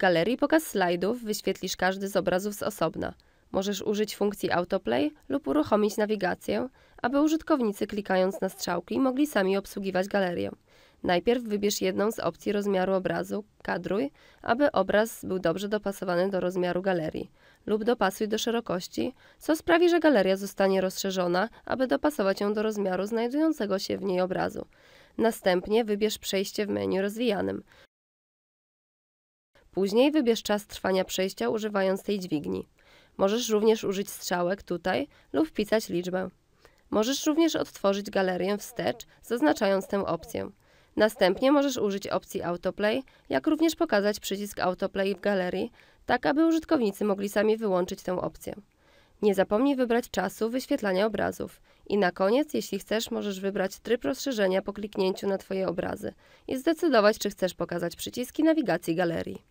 galerii pokaz slajdów wyświetlisz każdy z obrazów z osobna. Możesz użyć funkcji autoplay lub uruchomić nawigację, aby użytkownicy klikając na strzałki mogli sami obsługiwać galerię. Najpierw wybierz jedną z opcji rozmiaru obrazu, kadruj, aby obraz był dobrze dopasowany do rozmiaru galerii, lub dopasuj do szerokości, co sprawi, że galeria zostanie rozszerzona, aby dopasować ją do rozmiaru znajdującego się w niej obrazu. Następnie wybierz przejście w menu rozwijanym. Później wybierz czas trwania przejścia używając tej dźwigni. Możesz również użyć strzałek tutaj lub wpisać liczbę. Możesz również odtworzyć galerię wstecz, zaznaczając tę opcję. Następnie możesz użyć opcji Autoplay, jak również pokazać przycisk Autoplay w galerii, tak aby użytkownicy mogli sami wyłączyć tę opcję. Nie zapomnij wybrać czasu wyświetlania obrazów. I na koniec, jeśli chcesz, możesz wybrać tryb rozszerzenia po kliknięciu na Twoje obrazy i zdecydować, czy chcesz pokazać przyciski nawigacji galerii.